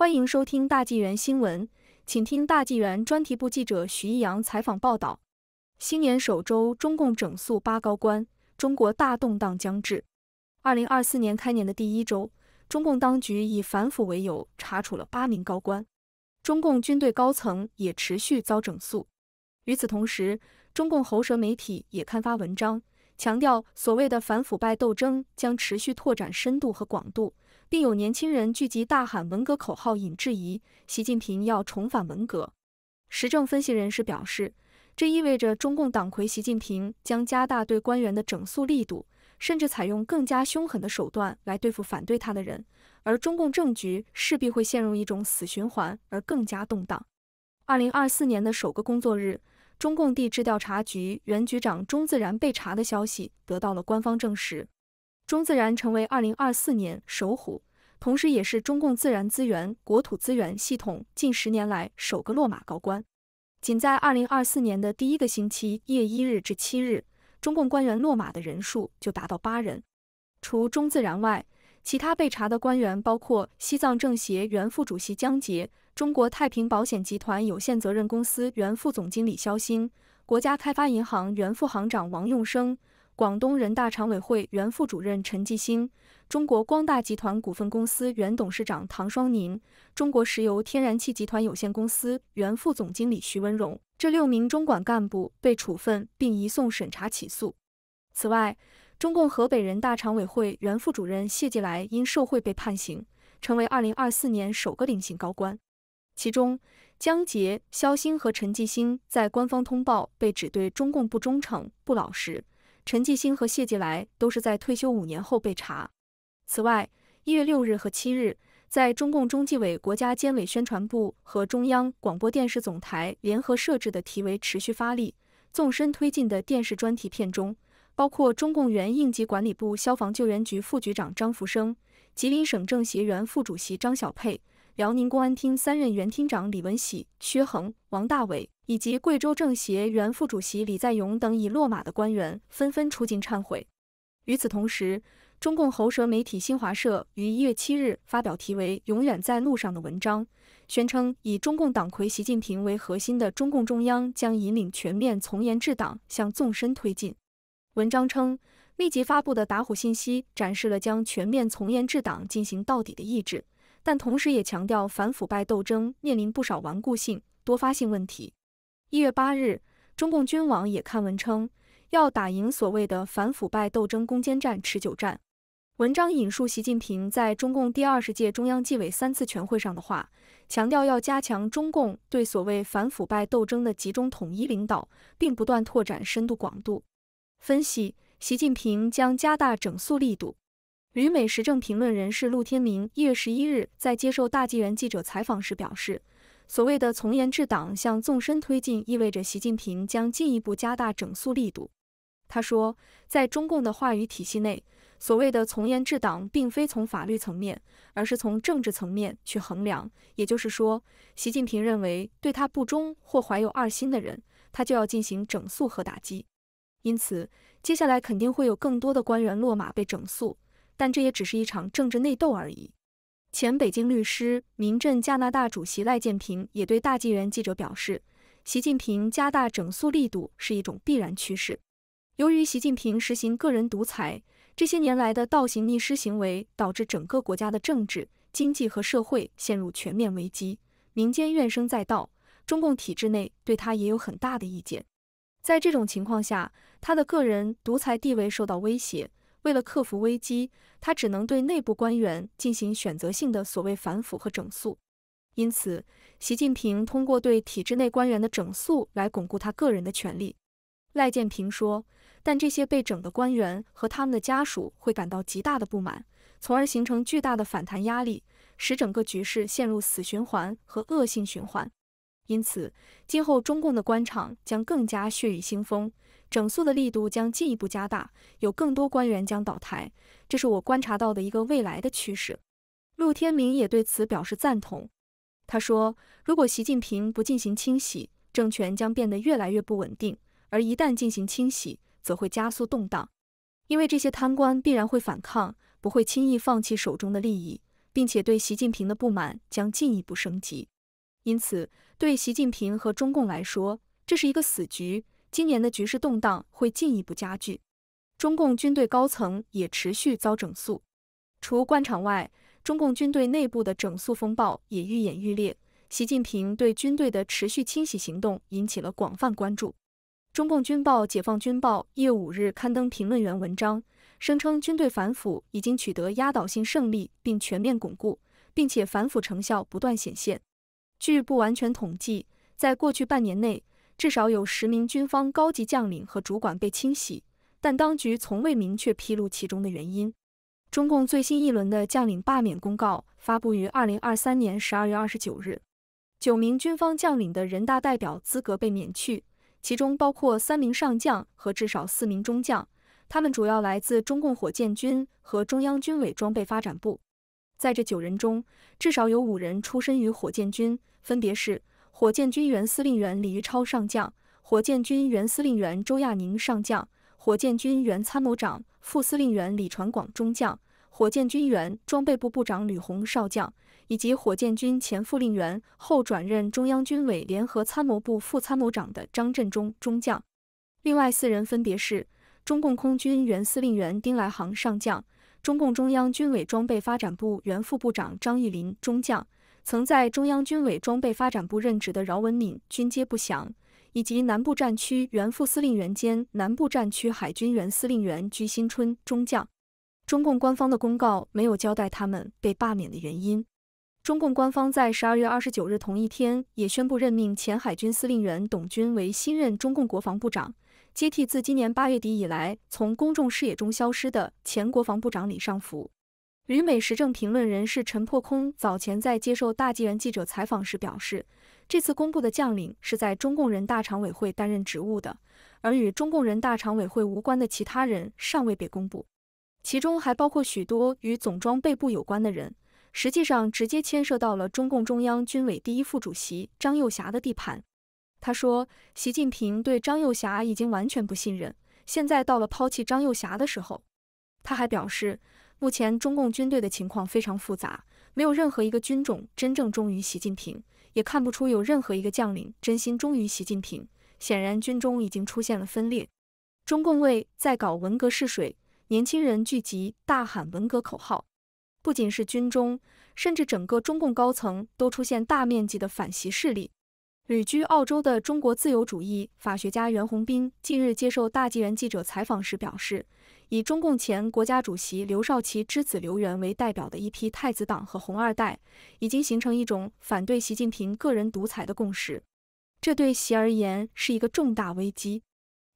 欢迎收听大纪元新闻，请听大纪元专题部记者徐一阳采访报道：新年首周，中共整肃八高官，中国大动荡将至。二零二四年开年的第一周，中共当局以反腐为由查处了八名高官，中共军队高层也持续遭整肃。与此同时，中共喉舌媒体也刊发文章，强调所谓的反腐败斗争将持续拓展深度和广度。并有年轻人聚集大喊文革口号，引质疑。习近平要重返文革，时政分析人士表示，这意味着中共党魁习近平将加大对官员的整肃力度，甚至采用更加凶狠的手段来对付反对他的人，而中共政局势必会陷入一种死循环，而更加动荡。二零二四年的首个工作日，中共地质调查局原局长钟自然被查的消息得到了官方证实。中自然成为2024年首虎，同时也是中共自然资源、国土资源系统近十年来首个落马高官。仅在2024年的第一个星期（一日至七日），中共官员落马的人数就达到八人。除中自然外，其他被查的官员包括西藏政协原副主席江杰、中国太平保险集团有限责任公司原副总经理肖兴、国家开发银行原副行长王用生。广东人大常委会原副主任陈继兴、中国光大集团股份公司原董事长唐双宁、中国石油天然气集团有限公司原副总经理徐文荣这六名中管干部被处分并移送审查起诉。此外，中共河北人大常委会原副主任谢继来因受贿被判刑，成为二零二四年首个领刑高官。其中，江杰、肖星和陈继兴在官方通报被指对中共不忠诚、不老实。陈继兴和谢继来都是在退休五年后被查。此外，一月六日和七日，在中共中纪委、国家监委宣传部和中央广播电视总台联合设置的题为“持续发力，纵深推进”的电视专题片中，包括中共原应急管理部消防救援局副局长张福生、吉林省政协原副主席张小佩。辽宁公安厅三任原厅长李文喜、薛恒、王大伟，以及贵州政协原副主席李在勇等已落马的官员纷纷出境忏悔。与此同时，中共喉舌媒体新华社于一月七日发表题为《永远在路上》的文章，宣称以中共党魁习近平为核心的中共中央将引领全面从严治党向纵深推进。文章称，密集发布的打虎信息展示了将全面从严治党进行到底的意志。但同时也强调，反腐败斗争面临不少顽固性、多发性问题。一月八日，中共军网也刊文称，要打赢所谓的反腐败斗争攻坚战、持久战。文章引述习近平在中共第二十届中央纪委三次全会上的话，强调要加强中共对所谓反腐败斗争的集中统一领导，并不断拓展深度广度。分析，习近平将加大整肃力度。旅美时政评论人士陆天明一月十一日在接受大纪元记者采访时表示，所谓的从严治党向纵深推进，意味着习近平将进一步加大整肃力度。他说，在中共的话语体系内，所谓的从严治党并非从法律层面，而是从政治层面去衡量。也就是说，习近平认为对他不忠或怀有二心的人，他就要进行整肃和打击。因此，接下来肯定会有更多的官员落马被整肃。但这也只是一场政治内斗而已。前北京律师、民政加拿大主席赖建平也对大纪元记者表示，习近平加大整肃力度是一种必然趋势。由于习近平实行个人独裁，这些年来的倒行逆施行为导致整个国家的政治、经济和社会陷入全面危机，民间怨声载道，中共体制内对他也有很大的意见。在这种情况下，他的个人独裁地位受到威胁。为了克服危机，他只能对内部官员进行选择性的所谓反腐和整肃。因此，习近平通过对体制内官员的整肃来巩固他个人的权利。赖建平说，但这些被整的官员和他们的家属会感到极大的不满，从而形成巨大的反弹压力，使整个局势陷入死循环和恶性循环。因此，今后中共的官场将更加血雨腥风。整肃的力度将进一步加大，有更多官员将倒台，这是我观察到的一个未来的趋势。陆天明也对此表示赞同。他说，如果习近平不进行清洗，政权将变得越来越不稳定；而一旦进行清洗，则会加速动荡，因为这些贪官必然会反抗，不会轻易放弃手中的利益，并且对习近平的不满将进一步升级。因此，对习近平和中共来说，这是一个死局。今年的局势动荡会进一步加剧，中共军队高层也持续遭整肃。除官场外，中共军队内部的整肃风暴也愈演愈烈。习近平对军队的持续清洗行动引起了广泛关注。中共军报、解放军报一月五日刊登评论员文章，声称军队反腐已经取得压倒性胜利，并全面巩固，并且反腐成效不断显现。据不完全统计，在过去半年内。至少有十名军方高级将领和主管被清洗，但当局从未明确披露其中的原因。中共最新一轮的将领罢免公告发布于二零二三年十二月二十九日，九名军方将领的人大代表资格被免去，其中包括三名上将和至少四名中将。他们主要来自中共火箭军和中央军委装备发展部。在这九人中，至少有五人出身于火箭军，分别是。火箭军原司令员李玉超上将，火箭军原司令员周亚宁上将，火箭军原参谋长、副司令员李传广中将，火箭军原装备部部长吕红少将，以及火箭军前司令员后转任中央军委联合参谋部副参谋长的张振中中将。另外四人分别是：中共空军原司令员丁来航上将，中共中央军委装备发展部原副部长张玉林中将。曾在中央军委装备发展部任职的饶文敏军阶不详，以及南部战区原副司令员兼南部战区海军原司令员鞠新春中将。中共官方的公告没有交代他们被罢免的原因。中共官方在十二月二十九日同一天也宣布任命前海军司令员董军为新任中共国防部长，接替自今年八月底以来从公众视野中消失的前国防部长李尚福。旅美时政评论人士陈破空早前在接受大纪元记者采访时表示，这次公布的将领是在中共人大常委会担任职务的，而与中共人大常委会无关的其他人尚未被公布，其中还包括许多与总装备部有关的人，实际上直接牵涉到了中共中央军委第一副主席张幼霞的地盘。他说，习近平对张幼霞已经完全不信任，现在到了抛弃张幼霞的时候。他还表示。目前中共军队的情况非常复杂，没有任何一个军种真正忠于习近平，也看不出有任何一个将领真心忠于习近平。显然，军中已经出现了分裂。中共卫在搞文革试水，年轻人聚集大喊文革口号。不仅是军中，甚至整个中共高层都出现大面积的反习势力。旅居澳洲的中国自由主义法学家袁宏斌近日接受大纪元记者采访时表示，以中共前国家主席刘少奇之子刘源为代表的一批“太子党”和“红二代”已经形成一种反对习近平个人独裁的共识，这对习而言是一个重大危机。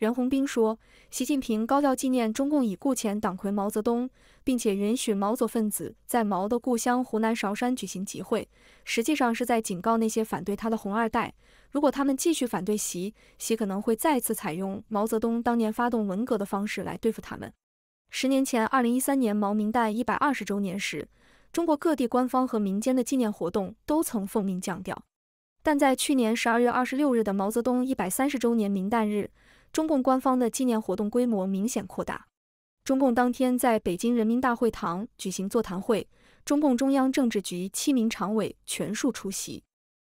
袁宏斌说，习近平高调纪念中共已故前党魁毛泽东，并且允许毛左分子在毛的故乡湖南韶山举行集会，实际上是在警告那些反对他的“红二代”。如果他们继续反对习，习可能会再次采用毛泽东当年发动文革的方式来对付他们。十年前，二零一三年毛明旦一百二十周年时，中国各地官方和民间的纪念活动都曾奉命降调，但在去年十二月二十六日的毛泽东一百三十周年明诞日。中共官方的纪念活动规模明显扩大。中共当天在北京人民大会堂举行座谈会，中共中央政治局七名常委全数出席。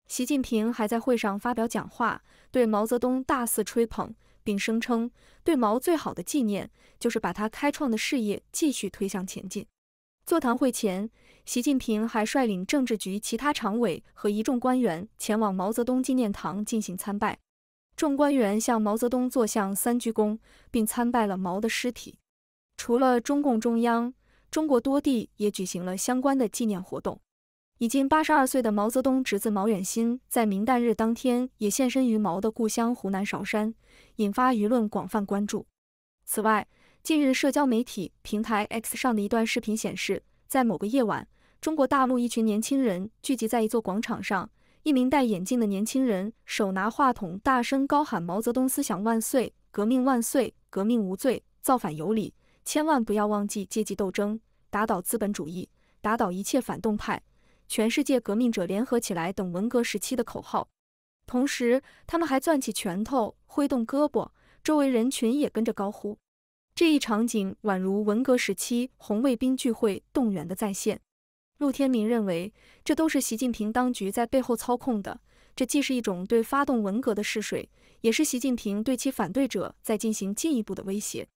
习近平还在会上发表讲话，对毛泽东大肆吹捧，并声称对毛最好的纪念就是把他开创的事业继续推向前进。座谈会前，习近平还率领政治局其他常委和一众官员前往毛泽东纪念堂进行参拜。众官员向毛泽东坐像三鞠躬，并参拜了毛的尸体。除了中共中央，中国多地也举行了相关的纪念活动。已经八十二岁的毛泽东侄子毛远新在明旦日当天也现身于毛的故乡湖南韶山，引发舆论广泛关注。此外，近日社交媒体平台 X 上的一段视频显示，在某个夜晚，中国大陆一群年轻人聚集在一座广场上。一名戴眼镜的年轻人手拿话筒，大声高喊：“毛泽东思想万岁，革命万岁，革命无罪，造反有理，千万不要忘记阶级斗争，打倒资本主义，打倒一切反动派，全世界革命者联合起来！”等文革时期的口号。同时，他们还攥起拳头，挥动胳膊，周围人群也跟着高呼。这一场景宛如文革时期红卫兵聚会动员的再现。陆天明认为，这都是习近平当局在背后操控的。这既是一种对发动文革的试水，也是习近平对其反对者在进行进一步的威胁。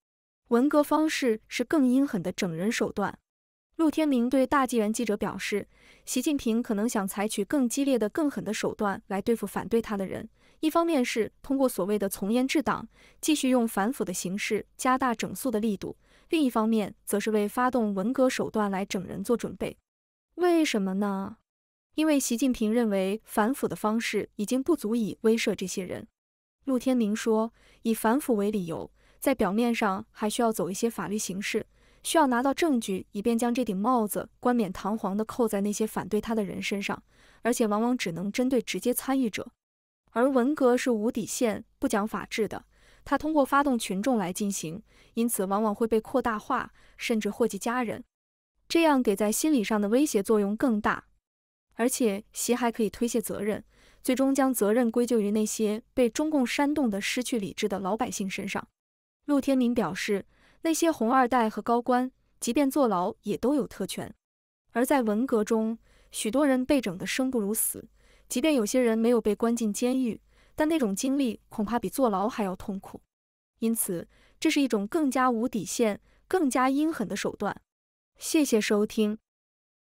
文革方式是更阴狠的整人手段。陆天明对大纪元记者表示，习近平可能想采取更激烈的、更狠的手段来对付反对他的人。一方面是通过所谓的从严治党，继续用反腐的形式加大整肃的力度；另一方面，则是为发动文革手段来整人做准备。为什么呢？因为习近平认为反腐的方式已经不足以威慑这些人。陆天明说，以反腐为理由，在表面上还需要走一些法律形式，需要拿到证据，以便将这顶帽子冠冕堂皇地扣在那些反对他的人身上，而且往往只能针对直接参与者。而文革是无底线、不讲法治的，他通过发动群众来进行，因此往往会被扩大化，甚至祸及家人。这样给在心理上的威胁作用更大，而且习还可以推卸责任，最终将责任归咎于那些被中共煽动的失去理智的老百姓身上。陆天明表示，那些红二代和高官，即便坐牢也都有特权，而在文革中，许多人被整得生不如死，即便有些人没有被关进监狱，但那种经历恐怕比坐牢还要痛苦。因此，这是一种更加无底线、更加阴狠的手段。谢谢收听。